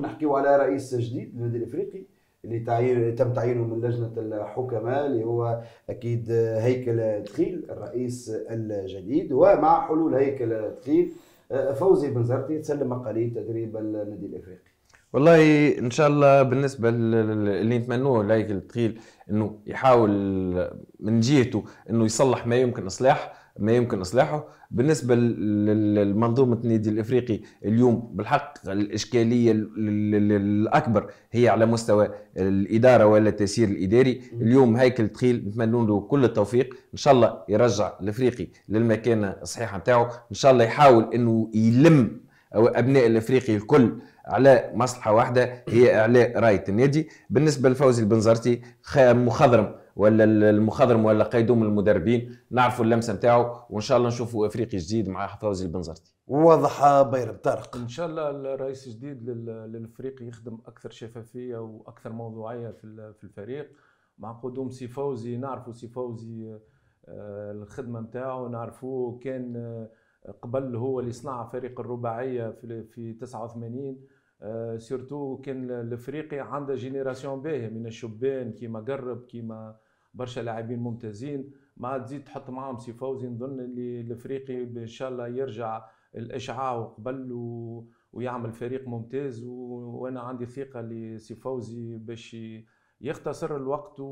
نحكيو على رئيس جديد للنادي الافريقي اللي تعيين تم تعيينه من لجنه الحكماء اللي هو اكيد هيكل دخيل الرئيس الجديد ومع حلول هيكل دخيل فوزي بن زرتي تسلم مقاليد تدريب النادي الافريقي. والله ان شاء الله بالنسبه اللي نتمنوه لهيكل دخيل انه يحاول من جهته انه يصلح ما يمكن اصلاح ما يمكن اصلاحه بالنسبه للمنظومه النادي الافريقي اليوم بالحق الاشكاليه الاكبر هي على مستوى الاداره ولا التسيير الاداري اليوم هيكل تخيل نتمنى له كل التوفيق ان شاء الله يرجع الافريقي للمكانه الصحيحه نتاعو ان شاء الله يحاول انه يلم أو ابناء الافريقي الكل على مصلحه واحده هي اعلاء رايه النادي بالنسبه لفوزي البنزرتي مخضرم ولا المخضرم ولا قيدوم المدربين نعرفوا اللمسه نتاعو وان شاء الله نشوفوا افريقي جديد مع فوزي البنزرتي واضحه بيرم طارق ان شاء الله الرئيس الجديد للافريقي يخدم اكثر شفافيه واكثر موضوعيه في الفريق مع قدوم سي فوزي نعرفوا سي فوزي آه، الخدمه نتاعو نعرفوه كان آه، قبل هو اللي صنع فريق الرباعيه في 89 آه، سيرتو كان الافريقي عنده جينيراسيون باهيه من الشبان كيما قرب كيما برشا لاعبين ممتازين ما تزيد تحط معاهم سي فوزي نظن اللي الافريقي ان شاء الله يرجع الاشعاع وقبل و... ويعمل فريق ممتاز و... وانا عندي ثقه لسي فوزي باش يختصر الوقت و...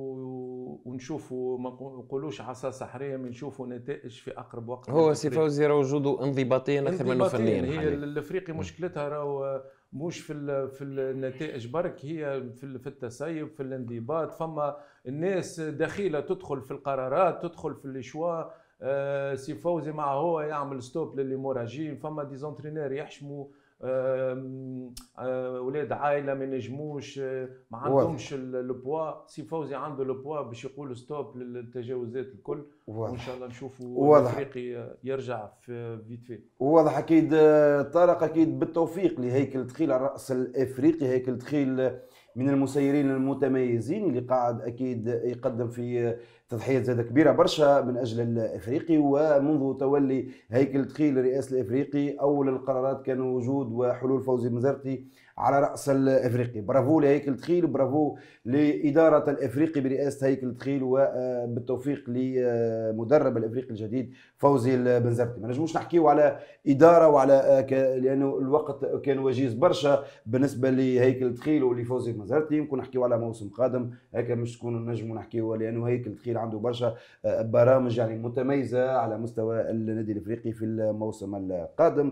ونشوفوا ما نقولوش عصا سحريه من نشوفوا نتائج في اقرب وقت هو سي فوزي راه وجوده انضباطيا اكثر منه فنيا هي الافريقي مشكلتها راهو مش في في النتائج برك هي في في التسيب في الانضباط فما الناس دخيله تدخل في القرارات تدخل في الشوا آه، سي فوزي مع هو يعمل ستوب للي موراجين فما دي زونترينير يحشموا اولاد آه، عائله ما نجموش آه، ما عندهمش البوا سي فوزي عنده البوا باش يقول ستوب للتجاوزات الكل وان شاء الله نشوفوا افريقي يرجع في فيت في واضح اكيد آه، طارق اكيد بالتوفيق لهيكل دخيل على الراس الافريقي هيكل دخيل من المسيرين المتميزين اللي قاعد اكيد يقدم في تضحيات زاد كبيره برشا من اجل الافريقي ومنذ تولي هيكل دخيل رئاس الافريقي اول القرارات كان وجود وحلول فوزي مزرتي على راس الافريقي برافو لهيكل دخيل برافو لاداره الافريقي برئاسه هيكل دخيل وبالتوفيق آه، لمدرب الافريقي الجديد فوزي البنزرتي ما نجموش نحكيو على اداره وعلى آه، لانه الوقت كان وجيز برشا بالنسبه لهيكل دخيل ولفوزي ما زالت يمكن نحكيو على موسم قادم هكا مش تكون النجم نحكيو لانه هيك ثقيل عنده برشا آه، برامج يعني متميزه على مستوى النادي الافريقي في الموسم القادم